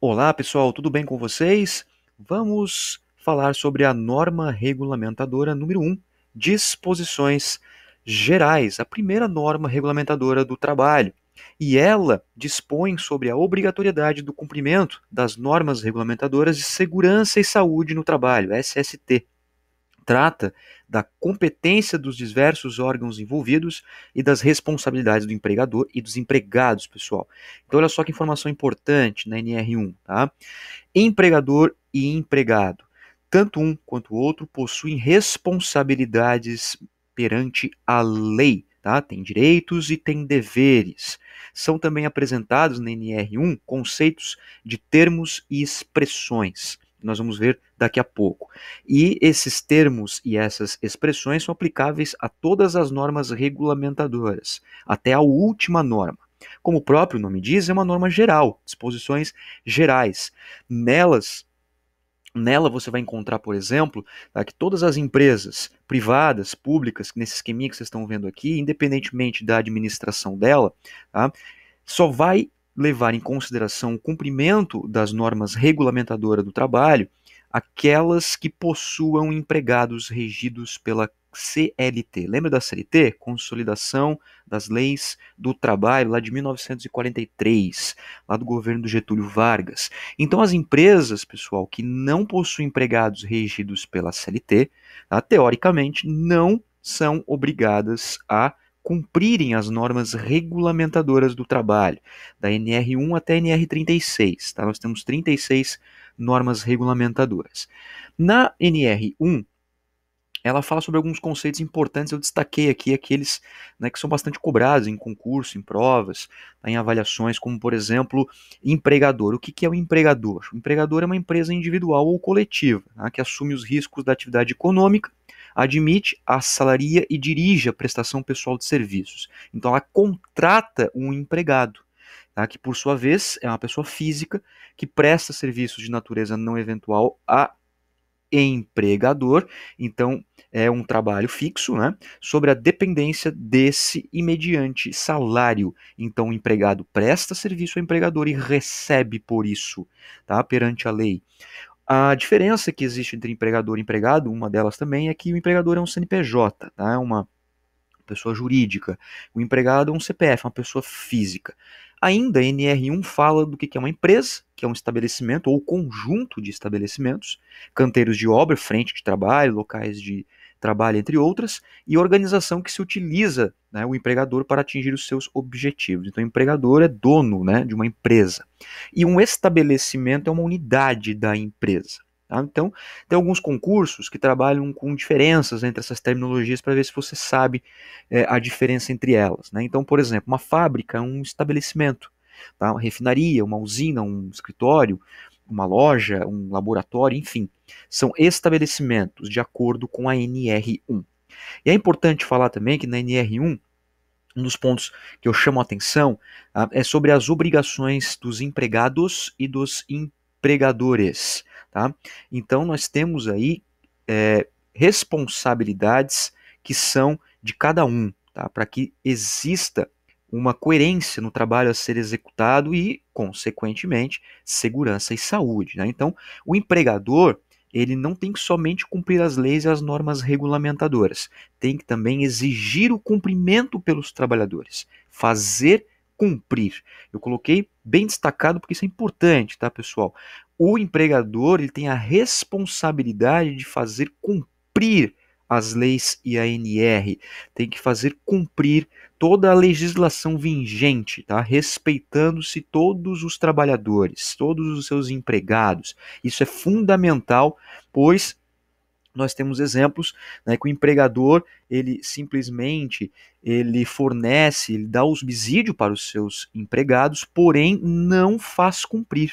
Olá pessoal, tudo bem com vocês? Vamos falar sobre a norma regulamentadora número 1, disposições gerais, a primeira norma regulamentadora do trabalho. E ela dispõe sobre a obrigatoriedade do cumprimento das normas regulamentadoras de segurança e saúde no trabalho, SST trata da competência dos diversos órgãos envolvidos e das responsabilidades do empregador e dos empregados, pessoal. Então, olha só que informação importante na NR1, tá? Empregador e empregado, tanto um quanto o outro, possuem responsabilidades perante a lei, tá? Tem direitos e tem deveres. São também apresentados na NR1 conceitos de termos e expressões nós vamos ver daqui a pouco. E esses termos e essas expressões são aplicáveis a todas as normas regulamentadoras, até a última norma. Como o próprio nome diz, é uma norma geral, disposições gerais. Nelas, nela você vai encontrar, por exemplo, tá, que todas as empresas privadas, públicas, nesse esqueminha que vocês estão vendo aqui, independentemente da administração dela, tá, só vai levar em consideração o cumprimento das normas regulamentadoras do trabalho, aquelas que possuam empregados regidos pela CLT. Lembra da CLT? Consolidação das Leis do Trabalho, lá de 1943, lá do governo do Getúlio Vargas. Então, as empresas, pessoal, que não possuem empregados regidos pela CLT, tá, teoricamente, não são obrigadas a cumprirem as normas regulamentadoras do trabalho, da NR1 até a NR36. Tá? Nós temos 36 normas regulamentadoras. Na NR1, ela fala sobre alguns conceitos importantes, eu destaquei aqui aqueles né, que são bastante cobrados em concurso, em provas, tá? em avaliações, como por exemplo, empregador. O que, que é o empregador? O empregador é uma empresa individual ou coletiva tá? que assume os riscos da atividade econômica admite, assalaria e dirige a prestação pessoal de serviços. Então, ela contrata um empregado, tá? que, por sua vez, é uma pessoa física que presta serviços de natureza não eventual a empregador, então é um trabalho fixo, né? Sobre a dependência desse e mediante salário. Então o empregado presta serviço ao empregador e recebe por isso, tá? Perante a lei. A diferença que existe entre empregador e empregado, uma delas também, é que o empregador é um CNPJ, tá? é uma pessoa jurídica. O empregado é um CPF, é uma pessoa física. Ainda a NR1 fala do que é uma empresa, que é um estabelecimento ou conjunto de estabelecimentos, canteiros de obra, frente de trabalho, locais de trabalha, entre outras, e organização que se utiliza né, o empregador para atingir os seus objetivos. Então, o empregador é dono né, de uma empresa. E um estabelecimento é uma unidade da empresa. Tá? Então, tem alguns concursos que trabalham com diferenças entre essas terminologias para ver se você sabe é, a diferença entre elas. Né? Então, por exemplo, uma fábrica é um estabelecimento, tá? uma refinaria, uma usina, um escritório, uma loja, um laboratório, enfim são estabelecimentos de acordo com a NR1. E é importante falar também que na NR1 um dos pontos que eu chamo a atenção ah, é sobre as obrigações dos empregados e dos empregadores. Tá? Então, nós temos aí é, responsabilidades que são de cada um, tá? para que exista uma coerência no trabalho a ser executado e, consequentemente, segurança e saúde. Né? Então, o empregador ele não tem que somente cumprir as leis e as normas regulamentadoras, tem que também exigir o cumprimento pelos trabalhadores, fazer cumprir. Eu coloquei bem destacado porque isso é importante, tá, pessoal? O empregador ele tem a responsabilidade de fazer cumprir as leis e a NR, tem que fazer cumprir toda a legislação vigente, tá? respeitando-se todos os trabalhadores, todos os seus empregados. Isso é fundamental, pois nós temos exemplos né, que o empregador ele simplesmente ele fornece, ele dá o subsídio para os seus empregados, porém não faz cumprir.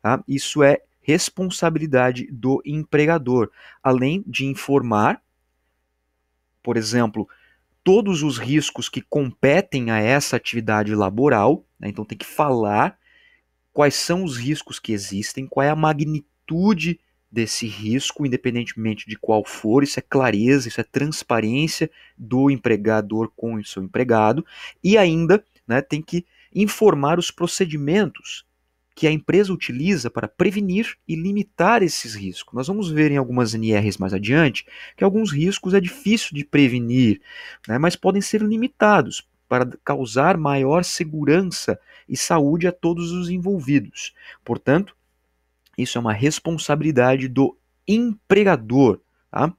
Tá? Isso é responsabilidade do empregador, além de informar por exemplo, todos os riscos que competem a essa atividade laboral, né? então tem que falar quais são os riscos que existem, qual é a magnitude desse risco, independentemente de qual for, isso é clareza, isso é transparência do empregador com o seu empregado, e ainda né, tem que informar os procedimentos que a empresa utiliza para prevenir e limitar esses riscos. Nós vamos ver em algumas NRs mais adiante que alguns riscos é difícil de prevenir, né, mas podem ser limitados para causar maior segurança e saúde a todos os envolvidos. Portanto, isso é uma responsabilidade do empregador. Tá?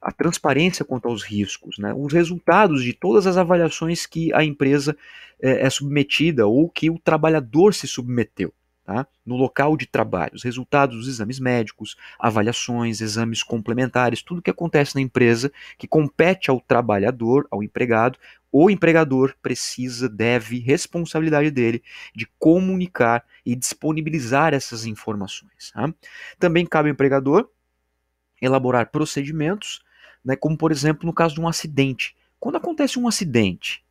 a transparência quanto aos riscos, né? os resultados de todas as avaliações que a empresa é, é submetida ou que o trabalhador se submeteu tá? no local de trabalho, os resultados dos exames médicos, avaliações, exames complementares, tudo que acontece na empresa que compete ao trabalhador, ao empregado, o empregador precisa, deve, responsabilidade dele de comunicar e disponibilizar essas informações. Tá? Também cabe ao empregador elaborar procedimentos, né, como por exemplo no caso de um acidente. Quando acontece um acidente,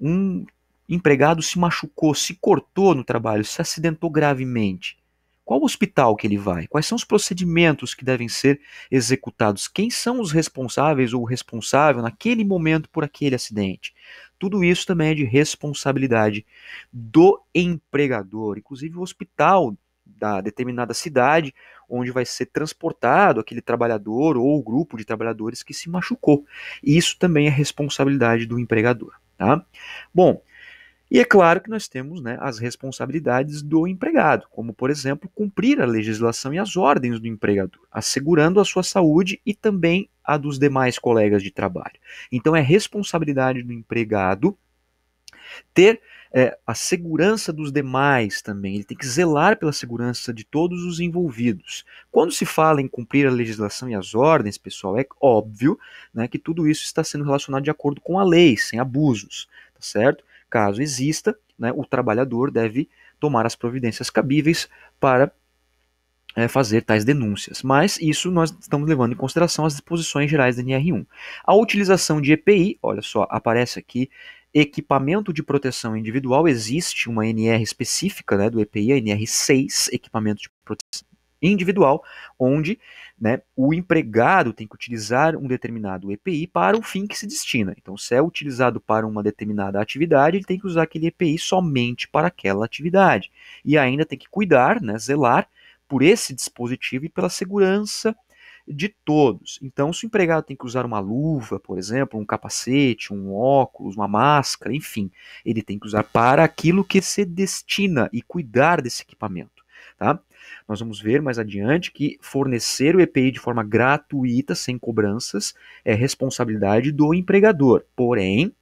um empregado se machucou, se cortou no trabalho, se acidentou gravemente, qual hospital que ele vai? Quais são os procedimentos que devem ser executados? Quem são os responsáveis ou o responsável naquele momento por aquele acidente? Tudo isso também é de responsabilidade do empregador, inclusive o hospital da determinada cidade onde vai ser transportado aquele trabalhador ou o grupo de trabalhadores que se machucou. Isso também é responsabilidade do empregador. Tá? Bom, e é claro que nós temos né, as responsabilidades do empregado, como, por exemplo, cumprir a legislação e as ordens do empregador, assegurando a sua saúde e também a dos demais colegas de trabalho. Então, é responsabilidade do empregado ter é, a segurança dos demais também, ele tem que zelar pela segurança de todos os envolvidos. Quando se fala em cumprir a legislação e as ordens, pessoal, é óbvio né, que tudo isso está sendo relacionado de acordo com a lei, sem abusos, tá certo? Caso exista, né, o trabalhador deve tomar as providências cabíveis para é, fazer tais denúncias. Mas isso nós estamos levando em consideração as disposições gerais da NR1. A utilização de EPI, olha só, aparece aqui. Equipamento de proteção individual, existe uma NR específica né, do EPI, a NR6, equipamento de proteção individual, onde né, o empregado tem que utilizar um determinado EPI para o fim que se destina. Então, se é utilizado para uma determinada atividade, ele tem que usar aquele EPI somente para aquela atividade. E ainda tem que cuidar, né, zelar por esse dispositivo e pela segurança de todos. Então, se o empregado tem que usar uma luva, por exemplo, um capacete, um óculos, uma máscara, enfim, ele tem que usar para aquilo que se destina e cuidar desse equipamento. Tá? Nós vamos ver mais adiante que fornecer o EPI de forma gratuita, sem cobranças, é responsabilidade do empregador. Porém,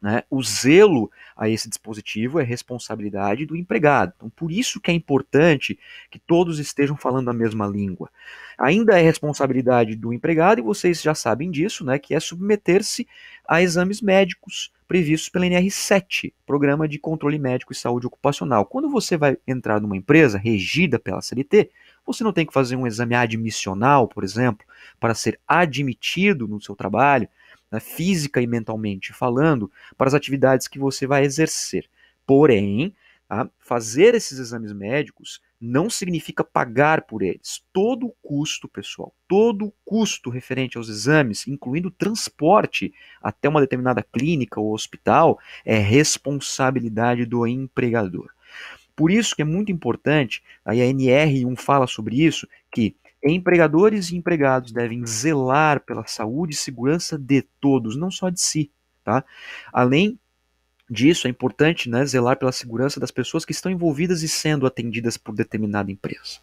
né, o zelo a esse dispositivo é responsabilidade do empregado. Então, por isso que é importante que todos estejam falando a mesma língua. Ainda é responsabilidade do empregado, e vocês já sabem disso, né, que é submeter-se a exames médicos, previstos pela NR7, Programa de Controle Médico e Saúde Ocupacional. Quando você vai entrar numa empresa regida pela CLT, você não tem que fazer um exame admissional, por exemplo, para ser admitido no seu trabalho, né, física e mentalmente falando, para as atividades que você vai exercer. Porém, tá, fazer esses exames médicos não significa pagar por eles. Todo o custo, pessoal, todo o custo referente aos exames, incluindo transporte até uma determinada clínica ou hospital, é responsabilidade do empregador. Por isso que é muito importante, aí a NR1 fala sobre isso, que empregadores e empregados devem hum. zelar pela saúde e segurança de todos, não só de si, tá? Além disso, é importante né, zelar pela segurança das pessoas que estão envolvidas e sendo atendidas por determinada empresa.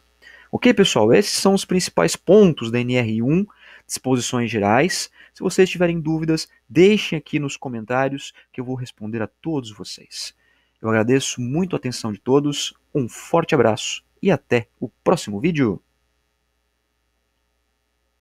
Ok, pessoal? Esses são os principais pontos da NR1, disposições gerais. Se vocês tiverem dúvidas, deixem aqui nos comentários que eu vou responder a todos vocês. Eu agradeço muito a atenção de todos, um forte abraço e até o próximo vídeo!